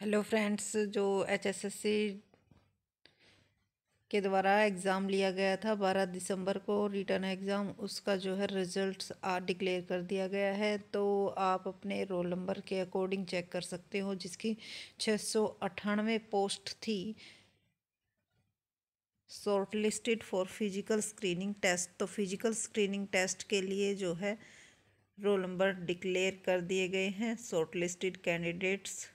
hello friends जो HSSC के द्वारा एग्ज़ाम लिया गया था बारह दिसंबर को रिटर्न एग्ज़ाम उसका जो है रिज़ल्ट आज डिक्लेयर कर दिया गया है तो आप अपने रोल नंबर के अकॉर्डिंग चेक कर सकते हो जिसकी छः सौ अट्ठानवे पोस्ट थी shortlisted for physical screening test तो फिजिकल स्क्रीनिंग टेस्ट के लिए जो है रोल नंबर डिक्लेयर कर दिए गए हैं शॉर्ट लिस्टेड कैंडिडेट्स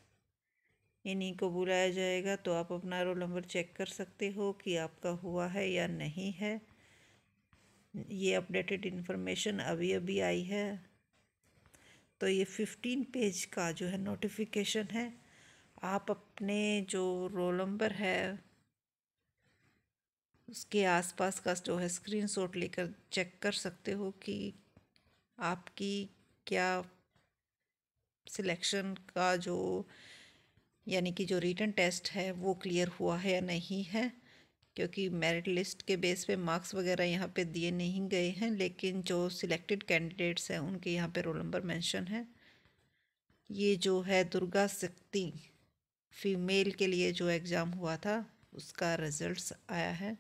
इन्हीं को बुलाया जाएगा तो आप अपना रोल नंबर चेक कर सकते हो कि आपका हुआ है या नहीं है ये अपडेटेड इन्फॉर्मेशन अभी अभी आई है तो ये फिफ्टीन पेज का जो है नोटिफिकेशन है आप अपने जो रोल नंबर है उसके आसपास का जो है स्क्रीन शॉट लेकर चेक कर सकते हो कि आपकी क्या सिलेक्शन का जो यानी कि जो रिटर्न टेस्ट है वो क्लियर हुआ है या नहीं है क्योंकि मेरिट लिस्ट के बेस पे मार्क्स वगैरह यहाँ पे दिए नहीं गए हैं लेकिन जो सिलेक्टेड कैंडिडेट्स हैं उनके यहाँ पे रोल नंबर मेंशन है ये जो है दुर्गा शक्ति फीमेल के लिए जो एग्ज़ाम हुआ था उसका रिजल्ट्स आया है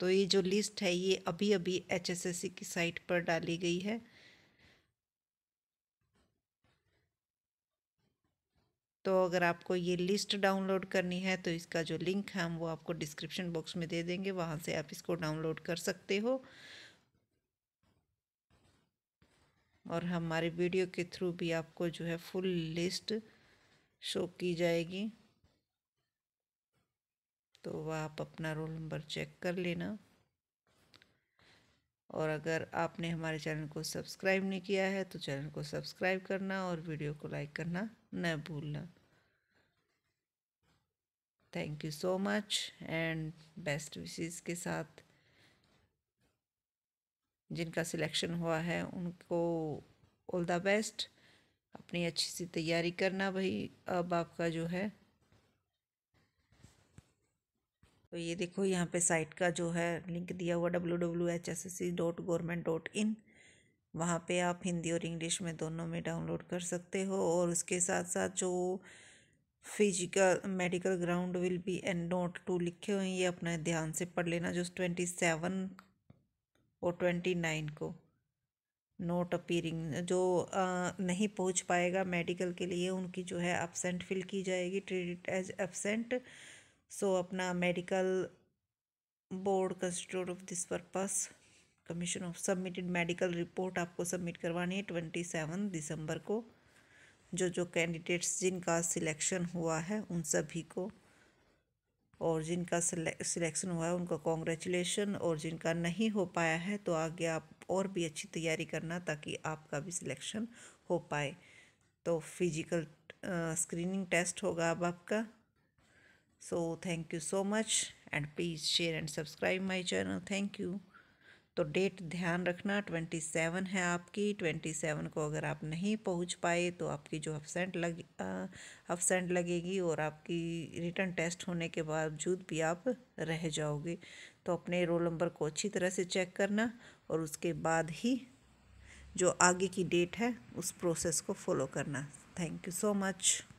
तो ये जो लिस्ट है ये अभी अभी एचएसएससी की साइट पर डाली गई है तो अगर आपको ये लिस्ट डाउनलोड करनी है तो इसका जो लिंक है हम वो आपको डिस्क्रिप्शन बॉक्स में दे देंगे वहाँ से आप इसको डाउनलोड कर सकते हो और हमारे वीडियो के थ्रू भी आपको जो है फुल लिस्ट शो की जाएगी तो वह आप अपना रोल नंबर चेक कर लेना और अगर आपने हमारे चैनल को सब्सक्राइब नहीं किया है तो चैनल को सब्सक्राइब करना और वीडियो को लाइक करना न भूलना thank you so much and best wishes के साथ जिनका सिलेक्शन हुआ है उनको ऑल द बेस्ट अपनी अच्छी सी तैयारी करना भाई अब आपका जो है तो ये देखो यहाँ पे साइट का जो है लिंक दिया हुआ W W H S S C dot government dot in वहाँ पर आप हिंदी और इंग्लिश में दोनों में डाउनलोड कर सकते हो और उसके साथ साथ जो physical medical ground will be and note to लिखे हुए हैं ये अपना ध्यान से पढ़ लेना जो ट्वेंटी सेवन और ट्वेंटी नाइन को नोट अपीयरिंग जो नहीं पहुंच पाएगा मेडिकल के लिए उनकी जो है एबसेंट फिल की जाएगी ट्रीट एज एबसेंट सो अपना medical board constitute of this purpose commission of submitted medical report आपको सबमिट करवानी है ट्वेंटी सेवन दिसंबर को जो जो कैंडिडेट्स जिनका सिलेक्शन हुआ है उन सभी को और जिनका सिलेक्शन हुआ है उनका कॉन्ग्रेचुलेशन और जिनका नहीं हो पाया है तो आगे आप और भी अच्छी तैयारी करना ताकि आपका भी सिलेक्शन हो पाए तो फिजिकल स्क्रीनिंग टेस्ट होगा अब आपका so thank you so much and please share and subscribe my channel thank you तो डेट ध्यान रखना ट्वेंटी सेवन है आपकी ट्वेंटी सेवन को अगर आप नहीं पहुंच पाए तो आपकी जो अफसेंट लग अपसेंट लगेगी और आपकी रिटर्न टेस्ट होने के बावजूद भी आप रह जाओगे तो अपने रोल नंबर को अच्छी तरह से चेक करना और उसके बाद ही जो आगे की डेट है उस प्रोसेस को फॉलो करना थैंक यू सो मच